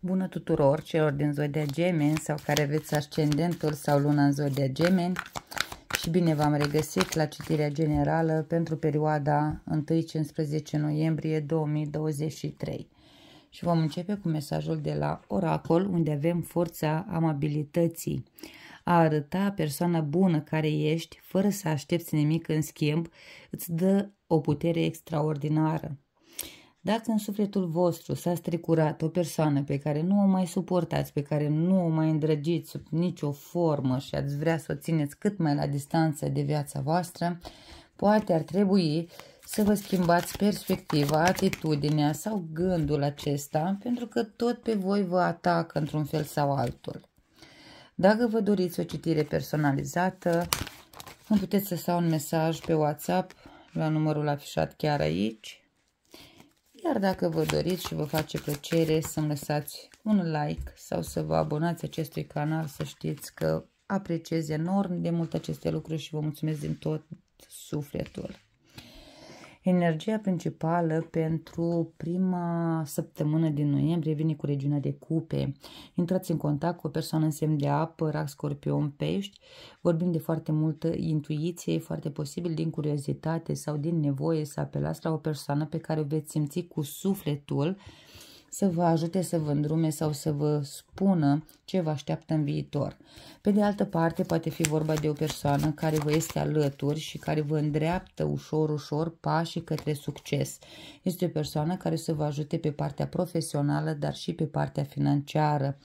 Bună tuturor celor din zodia gemeni sau care veți ascendentul sau luna în zodia gemeni și bine v-am regăsit la citirea generală pentru perioada 1-15 noiembrie 2023. Și vom începe cu mesajul de la Oracol, unde avem forța amabilității. A arăta persoana bună care ești, fără să aștepți nimic în schimb, îți dă o putere extraordinară. Dacă în sufletul vostru s-a stricurat o persoană pe care nu o mai suportați, pe care nu o mai îndrăgiți sub nicio formă și ați vrea să o țineți cât mai la distanță de viața voastră, poate ar trebui să vă schimbați perspectiva, atitudinea sau gândul acesta, pentru că tot pe voi vă atacă într-un fel sau altul. Dacă vă doriți o citire personalizată, îmi puteți lăsa un mesaj pe WhatsApp la numărul afișat chiar aici iar dacă vă doriți și vă face plăcere să-mi lăsați un like sau să vă abonați acestui canal, să știți că apreciez enorm de mult aceste lucruri și vă mulțumesc din tot sufletul. Energia principală pentru prima săptămână din noiembrie vine cu regiunea de cupe. Intrați în contact cu o persoană în semn de apă, rac, scorpion, pești. Vorbim de foarte multă intuiție, foarte posibil din curiozitate sau din nevoie să apelați la o persoană pe care o veți simți cu sufletul să vă ajute să vă îndrume sau să vă spună ce vă așteaptă în viitor. Pe de altă parte, poate fi vorba de o persoană care vă este alături și care vă îndreaptă ușor, ușor pașii către succes. Este o persoană care să vă ajute pe partea profesională, dar și pe partea financiară.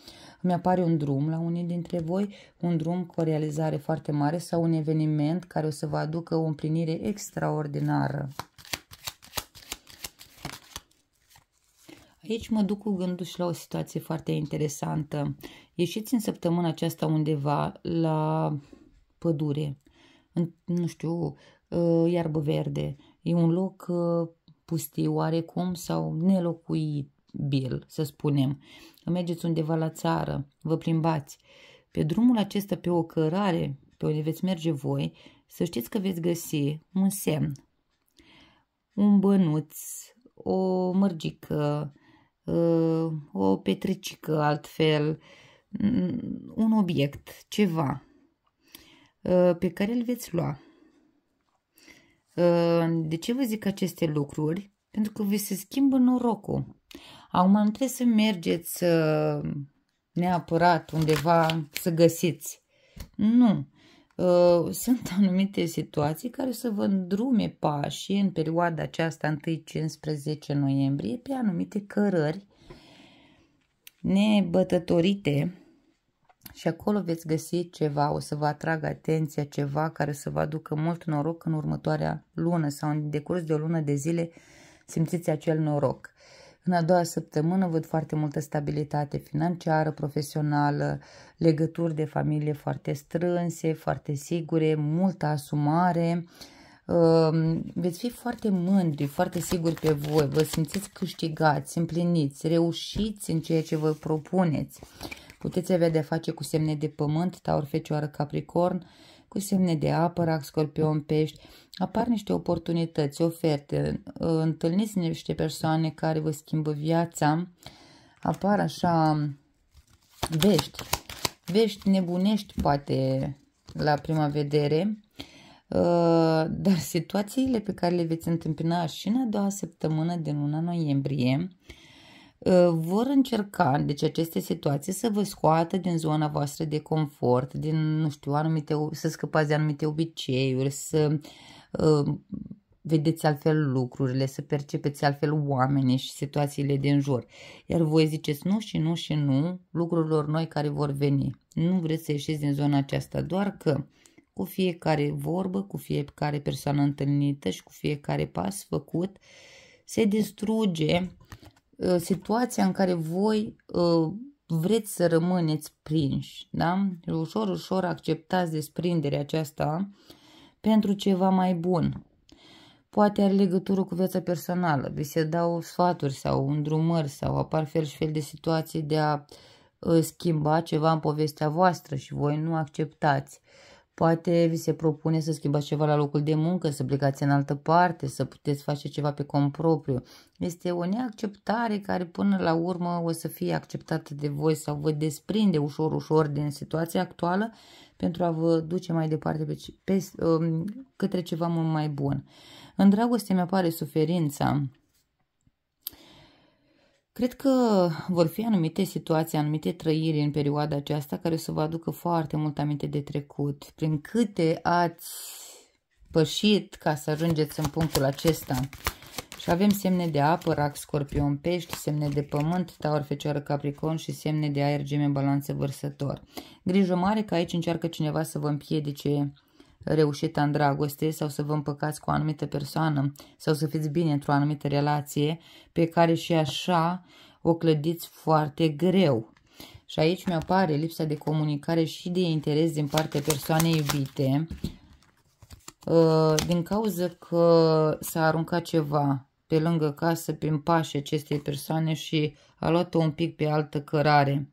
Îmi apare un drum la unii dintre voi, un drum cu o realizare foarte mare sau un eveniment care o să vă aducă o împlinire extraordinară. Aici mă duc cu gândul și la o situație foarte interesantă. Ieșiți în săptămâna aceasta undeva la pădure, în, nu știu, ă, iarbă verde. E un loc ă, pustiu oarecum sau nelocuibil, să spunem. Mergeți undeva la țară, vă plimbați. Pe drumul acesta, pe o cărare pe unde veți merge voi, să știți că veți găsi un semn, un bănuț, o mărgică, Ă, o petricică altfel, mm, un obiect, ceva ă, pe care îl veți lua. Ă, de ce vă zic aceste lucruri? Pentru că vi se schimbă norocul. Acum nu trebuie să mergeți neapărat undeva să găsiți. Nu. Uh, sunt anumite situații care să vă îndrume pașii în perioada aceasta 1-15 noiembrie pe anumite cărări nebătătorite și acolo veți găsi ceva, o să vă atragă atenția ceva care să vă aducă mult noroc în următoarea lună sau în decurs de o lună de zile simțiți acel noroc. În a doua săptămână văd foarte multă stabilitate financiară, profesională, legături de familie foarte strânse, foarte sigure, multă asumare. Ehm, veți fi foarte mândri, foarte siguri pe voi, vă simțiți câștigați, împliniți, reușiți în ceea ce vă propuneți. Puteți avea de-a face cu semne de pământ, taur, fecioară, capricorn, cu semne de apărac, scorpion, pești, apar niște oportunități, oferte, întâlniți niște persoane care vă schimbă viața, apar așa vești, vești nebunești poate la prima vedere, uh, dar situațiile pe care le veți întâmpina și în a doua săptămână din luna noiembrie Ă, vor încerca, deci aceste situații, să vă scoată din zona voastră de confort, din, nu știu, anumite, să scăpați de anumite obiceiuri, să uh, vedeți altfel lucrurile, să percepeți altfel oamenii și situațiile din jur. Iar voi ziceți nu și nu și nu lucrurilor noi care vor veni. Nu vreți să ieșiți din zona aceasta, doar că cu fiecare vorbă, cu fiecare persoană întâlnită și cu fiecare pas făcut, se distruge situația э, în care voi э, vreți să rămâneți prinși, da? Ușor, ușor acceptați desprinderea aceasta pentru ceva mai bun. Poate are legătură cu viața personală, vi se dau sfaturi sau îndrumări sau apar fel și fel de situații de a uh, schimba ceva în povestea voastră și voi nu acceptați. Uh, Poate vi se propune să schimbați ceva la locul de muncă, să plecați în altă parte, să puteți face ceva pe cont propriu. Este o neacceptare care până la urmă o să fie acceptată de voi sau vă desprinde ușor, ușor din situația actuală pentru a vă duce mai departe pe, pe, um, către ceva mult mai bun. În dragoste mi apare suferința, Cred că vor fi anumite situații, anumite trăiri în perioada aceasta care o să vă aducă foarte mult aminte de trecut, prin câte ați pășit ca să ajungeți în punctul acesta. Și avem semne de apă, rac, scorpion, pești, semne de pământ, taur, fecioară, capricorn și semne de aer, gemen, balanță, vărsător. Grijă mare că aici încearcă cineva să vă împiedice reușită în dragoste sau să vă împăcați cu o anumită persoană sau să fiți bine într-o anumită relație pe care și așa o clădiți foarte greu. Și aici mi-apare lipsa de comunicare și de interes din partea persoanei iubite uh, din cauza că s-a aruncat ceva pe lângă casă prin pași acestei persoane și a luat-o un pic pe altă cărare.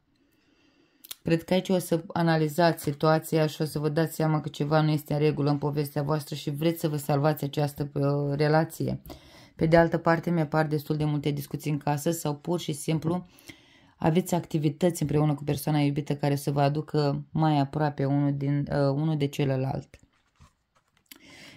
Cred că aici o să analizați situația și o să vă dați seama că ceva nu este în regulă în povestea voastră și vreți să vă salvați această uh, relație. Pe de altă parte, mi-apar destul de multe discuții în casă sau pur și simplu aveți activități împreună cu persoana iubită care să vă aducă mai aproape unul, din, uh, unul de celălalt.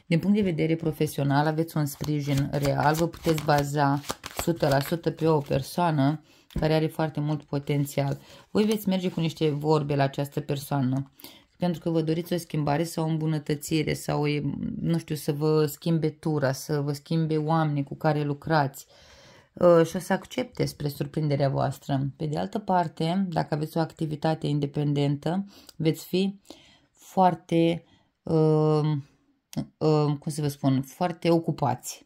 Din punct de vedere profesional, aveți un sprijin real, vă puteți baza 100% pe o persoană uh, care are foarte mult potențial. Voi veți merge cu niște vorbe la această persoană pentru că vă doriți o schimbare sau o îmbunătățire sau, nu știu, să vă schimbe tura, să vă schimbe oamenii cu care lucrați uh, și o să accepte spre surprinderea voastră. Pe de altă parte, dacă aveți o activitate independentă, veți fi foarte, uh, uh, cum să vă spun, foarte ocupați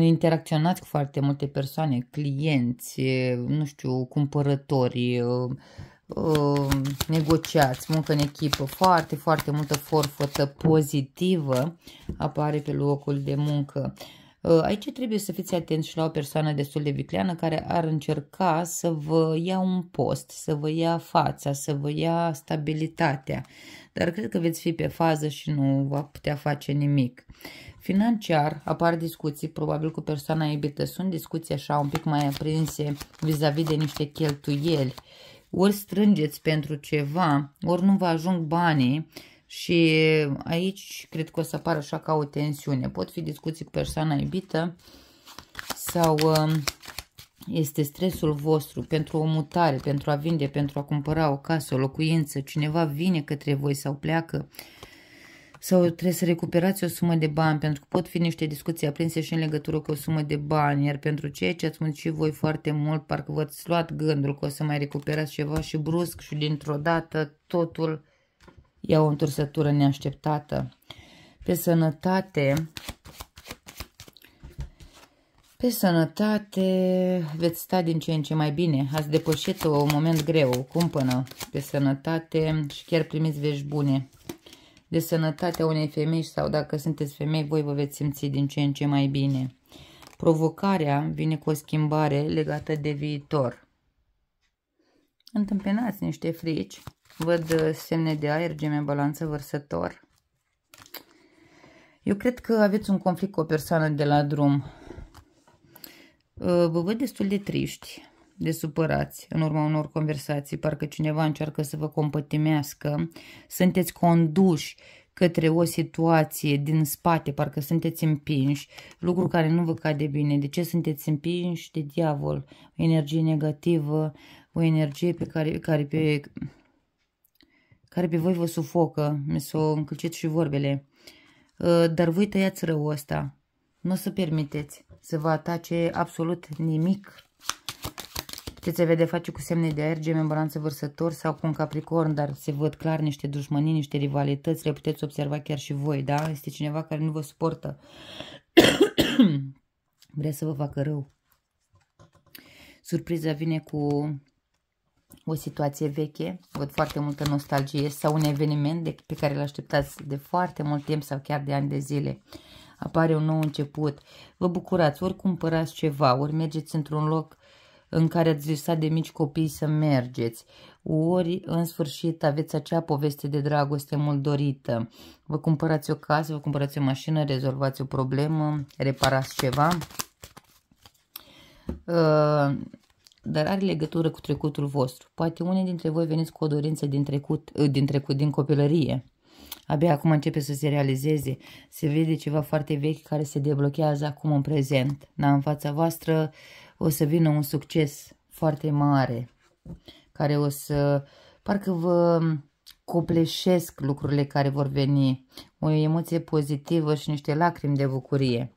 interacționați cu foarte multe persoane, clienți, nu știu, cumpărători, uh, uh, negociați, muncă în echipă, foarte, foarte multă forfătă pozitivă apare pe locul de muncă. Uh, aici trebuie să fiți atenți și la o persoană destul de vicleană care ar încerca să vă ia un post, să vă ia fața, să vă ia stabilitatea. Dar cred că veți fi pe fază și nu va putea face nimic. Financiar apar discuții, probabil cu persoana iubită. Sunt discuții așa un pic mai aprinse vis-a-vis -vis de niște cheltuieli. Ori strângeți pentru ceva, ori nu vă ajung banii și aici cred că o să apară așa ca o tensiune. Pot fi discuții cu persoana iubită sau um, este stresul vostru pentru o mutare, pentru a vinde, pentru a cumpăra o casă, o locuință. Cineva vine către voi sau pleacă sau trebuie să recuperați o sumă de bani, pentru că pot fi niște discuții aprinse și în legătură cu o sumă de bani, iar pentru ceea ce ați muncit voi foarte mult, parcă v-ați luat gândul că o să mai recuperați ceva și brusc și dintr-o dată totul ia o întorsătură neașteptată. Pe sănătate, pe sănătate veți sta din ce în ce mai bine. Ați depășit un moment greu, cum până Pe sănătate și chiar primiți vești bune. De sănătatea unei femei sau dacă sunteți femei, voi vă veți simți din ce în ce mai bine. Provocarea vine cu o schimbare legată de viitor. Întâmpinați niște frici Văd uh, semne de aer, geme, balanță, vărsător. Eu cred că aveți un conflict cu o persoană de la drum. Uh, vă văd destul de triști, de supărați în urma unor conversații, parcă cineva încearcă să vă compătimească. Sunteți conduși către o situație din spate, parcă sunteți împinși, lucru care nu vă cade bine. De ce sunteți împinși de diavol? O energie negativă, o energie pe care, care pe care pe voi vă sufocă, mi s-au încălcit și vorbele. Ă, dar voi tăiați rău ăsta. Nu o să permiteți să vă atace absolut nimic. Ce se vede face cu semne de aer, membranță vărsător sau cu un capricorn, dar se văd clar niște dușmănii, niște rivalități, le puteți observa chiar și voi, da? Este cineva care nu vă suportă. Vrea să vă facă rău. Surpriza vine cu o situație veche, văd foarte multă nostalgie sau un eveniment de, pe care l-așteptați de foarte mult timp sau chiar de ani de zile. Apare un nou început. Vă bucurați, ori cumpărați ceva, ori mergeți într-un loc în care ați visat de mici copii să mergeți, ori în sfârșit aveți acea poveste de dragoste mult dorită. Vă cumpărați o casă, vă cumpărați o mașină, rezolvați o problemă, reparați ceva. Uh, dar are legătură cu trecutul vostru. Poate unii dintre voi veniți cu o dorință din trecut, ă, din, trecut, din copilărie. Abia acum începe să se realizeze. Se vede ceva foarte vechi care se deblochează acum în prezent. Na, în fața voastră o să vină un succes foarte mare care o să... Parcă vă copleșesc lucrurile care vor veni. O emoție pozitivă și niște lacrimi de bucurie.